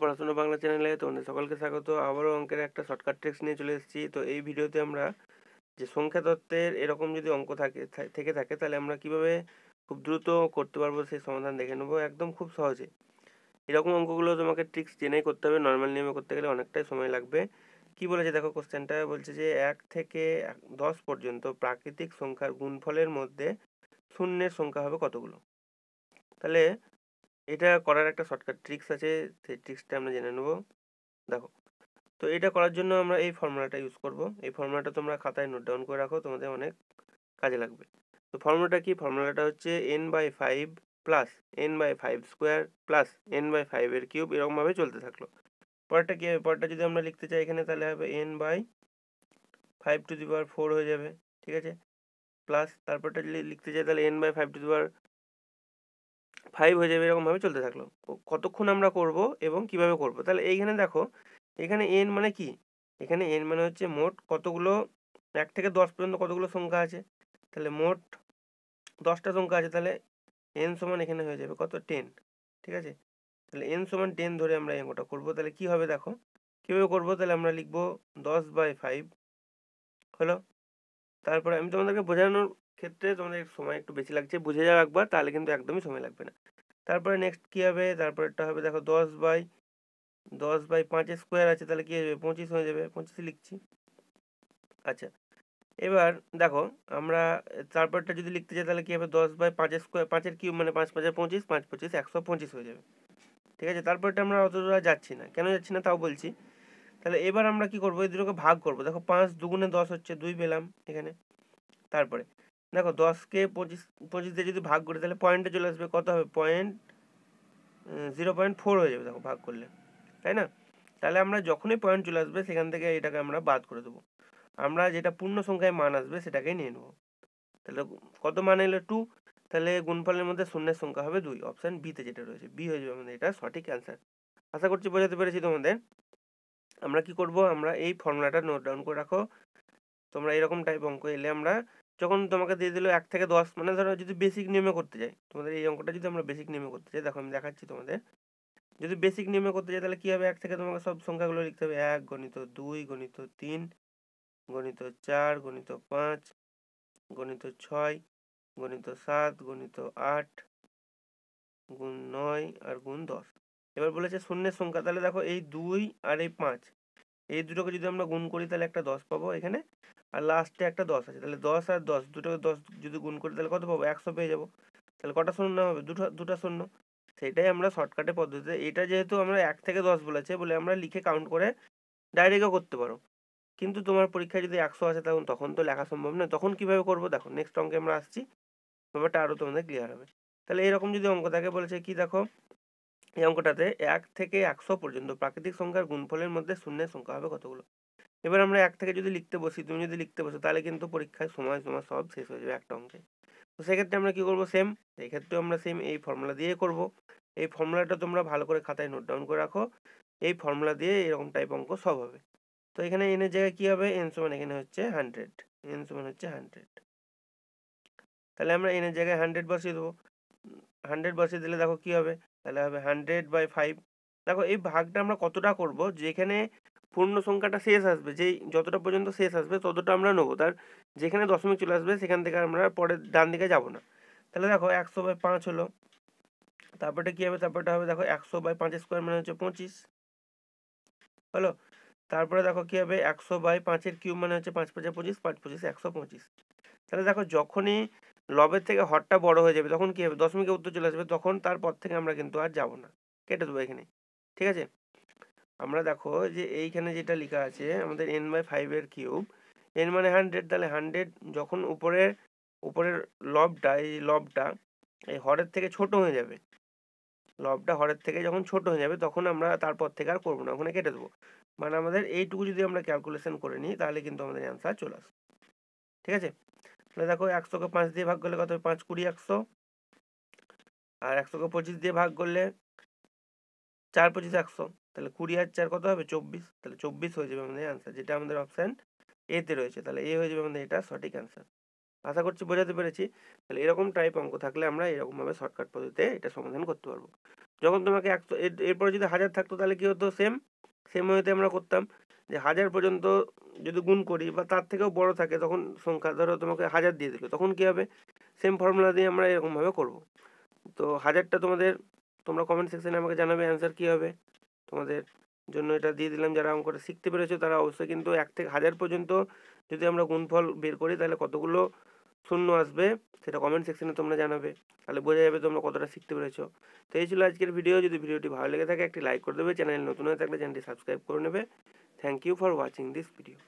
পড়াশোনা বাংলা চ্যানেলে তোমাদের সকলকে স্বাগত আবারও অঙ্কের একটা শর্টকাট ট্রিক্স নিয়ে চলে এসেছি তো এই ভিডিওতে আমরা যে সংখ্যা তত্ত্বের এরকম যদি অঙ্ক থাকে থেকে থাকে তাহলে আমরা কিভাবে খুব দ্রুত করতে পারবো সেই সমাধান দেখে নেবো একদম খুব সহজে এরকম অঙ্কগুলো তোমাকে ট্রিক্স জেনেই করতে হবে নর্মাল নিয়মে করতে গেলে অনেকটাই সময় লাগবে কি বলেছে দেখো কোশ্চেনটা বলছে যে এক থেকে দশ পর্যন্ত প্রাকৃতিক সংখ্যার গুণফলের মধ্যে শূন্যের সংখ্যা হবে কতগুলো তাহলে এটা করার একটা শর্টকাট ট্রিক্স আছে সেই ট্রিক্সটা আমরা জেনে নেব দেখো তো এটা করার জন্য আমরা এই ফর্মুলাটা ইউজ করব এই ফর্মুলাটা তোমরা খাতায় নোট ডাউন করে রাখো তোমাদের অনেক কাজে লাগবে তো ফর্মুলাটা কি ফর্মুলাটা হচ্ছে N by five plus N by five square plus N by ফাইভের কিউব এরকমভাবে চলতে থাকলো পরেরটা কী হবে পরেরটা যদি আমরা লিখতে চাই এখানে তাহলে হবে N by five to the power four হয়ে যাবে ঠিক আছে প্লাস তারপরটা যদি লিখতে চাই তাহলে N by five to the power five হয়ে যাবে এরকমভাবে চলতে থাকলো কতক্ষণ আমরা করব এবং কিভাবে করব তাহলে এইখানে দেখো এখানে এন মানে কি এখানে এন মানে হচ্ছে মোট কতগুলো এক থেকে দশ পর্যন্ত কতগুলো সংখ্যা আছে তাহলে মোট দশটা সংখ্যা আছে তাহলে এন সমান এখানে হয়ে যাবে কত টেন ঠিক আছে তাহলে এন সমান টেন ধরে আমরা অঙ্কটা করবো তাহলে কি হবে দেখো কীভাবে করবো তাহলে আমরা লিখবো দশ বাই ফাইভ হলো তারপরে আমি তোমাদেরকে বোঝানোর ক্ষেত্রে তোমাদের সময় একটু বেশি লাগছে বুঝে যাও একবার তাহলে কিন্তু একদমই সময় লাগবে না তারপরে নেক্সট কী হবে তারপরেরটা হবে দেখো দশ বাই দশ বাই পাঁচের স্কোয়ার আছে তাহলে কী হয়ে যাবে পঁচিশ হয়ে যাবে পঁচিশে লিখছি আচ্ছা এবার দেখো আমরা তারপরটা যদি লিখতে চাই তাহলে কী হবে দশ বাই পাঁচের স্কোয়ার পাঁচের কিউব মানে পাঁচ পাঁচের পঁচিশ পাঁচ পঁচিশ একশো পঁচিশ হয়ে যাবে ঠিক আছে তারপরটা আমরা অতটা যাচ্ছি না কেন যাচ্ছি না তাও বলছি তাহলে এবার আমরা কি করবো এই দুটোকে ভাগ করবো দেখো পাঁচ দুগুণে দশ হচ্ছে দুই পেলাম এখানে তারপরে দেখো দশকে পঁচিশ পঁচিশ দিয়ে যদি ভাগ করে তাহলে পয়েন্টে চলে আসবে কত হবে পয়েন্ট জিরো পয়েন্ট ফোর হয়ে যাবে দেখো ভাগ করলে তাই না তাহলে আমরা যখনই পয়েন্ট চলে আসবে সেখান থেকে এটাকে আমরা বাদ করে দেবো আমরা যেটা পূর্ণ সংখ্যায় মান আসবে সেটাকেই নিয়ে নেবো তাহলে কত মান এলো টু তাহলে গুণফলের মধ্যে শূন্যের সংখ্যা হবে দুই অপশান বিতে যেটা রয়েছে বি হয়ে যাবে আমাদের এটা সঠিক অ্যান্সার আশা করছি বোঝাতে পেরেছি তোমাদের আমরা কি করব আমরা এই ফর্মুলাটা নোট ডাউন করে রাখো তোমরা এরকম টাইপ অঙ্ক এলে আমরা যখন তোমাকে দিয়ে দিল এক থেকে দশ মানে ধরো যদি বেসিক নিয়মে করতে যাই তোমাদের এই অঙ্কটা যদি আমরা বেসিক নিয়মে করতে চাই দেখো আমি দেখাচ্ছি তোমাদের যদি বেসিক নিয়মে করতে চাই তাহলে কী হবে এক থেকে তোমাকে সব সংখ্যাগুলো লিখতে হবে এক গণিত দুই গণিত তিন গণিত চার গণিত পাঁচ গণিত ছয় গণিত সাত গণিত আট গুণ নয় আর গুণ দশ এবার বলেছে শূন্যের সংখ্যা তাহলে দেখো এই দুই আর এই পাঁচ এই দুটোকে যদি আমরা গুণ করি তাহলে একটা দশ পাবো এখানে আর লাস্টে একটা দশ আছে তাহলে দশ আর দশ দুটো দশ যদি গুণ করি তাহলে কত পাবো একশো পেয়ে যাবো তাহলে কটা শূন্য হবে দুটো দুটা শূন্য সেটাই আমরা শর্টকাটে পদ্ধতিতে এটা যেহেতু আমরা এক থেকে দশ বলেছে বলে আমরা লিখে কাউন্ট করে ডাইরেক্টও করতে পারো কিন্তু তোমার পরীক্ষায় যদি একশো আছে তখন তখন তো লেখা সম্ভব নয় তখন কিভাবে করবো দেখো নেক্সট অঙ্কে আমরা আসছি ব্যাপারটা আরও তোমাদের ক্লিয়ার হবে তাহলে এরকম যদি অঙ্ক থাকে বলেছে কি দেখো এই অঙ্কটাতে এক থেকে একশো পর্যন্ত প্রাকৃতিক সংখ্যার গুণফলের মধ্যে শূন্যের সংখ্যা হবে কতগুলো এবার আমরা এক থেকে যদি লিখতে বসি তুমি যদি লিখতে বসো তাহলে কিন্তু পরীক্ষায় সময় তোমার সব শেষ হয়ে যাবে একটা অঙ্কে তো সেক্ষেত্রে আমরা কী করবো সেম এক্ষেত্রেও আমরা সেম এই ফর্মুলা দিয়ে করব এই ফর্মুলাটা তোমরা ভালো করে খাতায় নোট ডাউন করে রাখো এই ফর্মুলা দিয়ে এরকম টাইপ অঙ্ক সব হবে তো এখানে এনের জায়গায় কী হবে এন সমান এখানে হচ্ছে হান্ড্রেড এন সমান হচ্ছে হান্ড্রেড তাহলে আমরা এনের জায়গায় হান্ড্রেড বসিয়ে দেবো হান্ড্রেড বসিয়ে দিলে দেখো কী হবে তাহলে হবে হান্ড্রেড বাই ফাইভ দেখো এই ভাগটা আমরা কতটা করব যেখানে পূর্ণ সংখ্যাটা শেষ আসবে যেই যতটা পর্যন্ত শেষ আসবে ততটা আমরা নেবো তার যেখানে দশমিক চলে আসবে সেখান থেকে আমরা পরের ডান দিকে যাব না তাহলে দেখো একশো বাই পাঁচ হলো তারপরটা কী হবে তারপরটা হবে দেখো একশো বাই পাঁচ স্কোয়ার মানে হচ্ছে পঁচিশ হলো তারপরে দেখো কী হবে একশো বাই পাঁচের কিউব মানে হচ্ছে পাঁচ পাঁচে পঁচিশ পাঁচ পঁচিশ একশো পঁচিশ তাহলে দেখো যখনই লবের থেকে হটটা বড় হয়ে যাবে তখন কী হবে দশমিকের উত্তর চলে আসবে তখন তারপর থেকে আমরা কিন্তু আর যাব না কেটে দেবো এখানে ঠিক আছে আমরা দেখো যে এইখানে যেটা লেখা আছে আমাদের এন বাই ফাইভের কিউব এন মানে হান্ড্রেড তাহলে হান্ড্রেড যখন উপরের উপরের লবটা এই লবটা এই হরের থেকে ছোট হয়ে যাবে লবটা হরের থেকে যখন ছোট হয়ে যাবে তখন আমরা তারপর থেকে আর করবো না ওখানে কেটে দেবো মানে আমাদের এইটুকু যদি আমরা ক্যালকুলেশন করে নিই তাহলে কিন্তু আমাদের অ্যান্সার চলে আসবে ঠিক আছে তাহলে দেখো একশোকে পাঁচ দিয়ে ভাগ করলে কত পাঁচ কুড়ি একশো আর একশোকে পঁচিশ দিয়ে ভাগ করলে চার পঁচিশ একশো তাহলে কুড়ি আর চার কত হবে চব্বিশ তাহলে চব্বিশ হয়ে যাবে আমাদের অ্যান্সার যেটা আমাদের অপশান এতে রয়েছে তাহলে এ হয়ে যাবে আমাদের এটা সঠিক অ্যান্সার আশা করছি বোঝাতে পেরেছি তাহলে এরকম টাইপ অঙ্ক থাকলে আমরা এরকমভাবে শর্টকাট পদ্ধতিতে এটা সমাধান করতে পারবো যখন তোমাকে একশো এরপরে যদি হাজার থাকতো তাহলে কী হতো সেম সেম হয়েতে আমরা করতাম যে হাজার পর্যন্ত যদি গুণ করি বা তার থেকেও বড় থাকে তখন সংখ্যা ধরো তোমাকে হাজার দিয়ে দিল তখন কী হবে সেম ফর্মুলা দিয়ে আমরা এরকমভাবে করব তো হাজারটা তোমাদের তোমরা কমেন্ট সেকশানে আমাকে জানাবে অ্যান্সার কী হবে তোমাদের জন্য এটা দিয়ে দিলাম যারা অঙ্কটা শিখতে পেরেছো তারা অবশ্যই কিন্তু এক থেকে হাজার পর্যন্ত যদি আমরা গুণফল বের করি তাহলে কতগুলো শূন্য আসবে সেটা কমেন্ট সেকশনে তোমরা জানাবে তাহলে বোঝা যাবে তোমরা কতটা শিখতে পেরেছো তো এই ছিল আজকের ভিডিও যদি ভিডিওটি ভালো লেগে থাকে একটি লাইক করে দেবে চ্যানেল নতুন হয়ে থাকলে চ্যানেলটি সাবস্ক্রাইব করে নেবে thank you for watching this video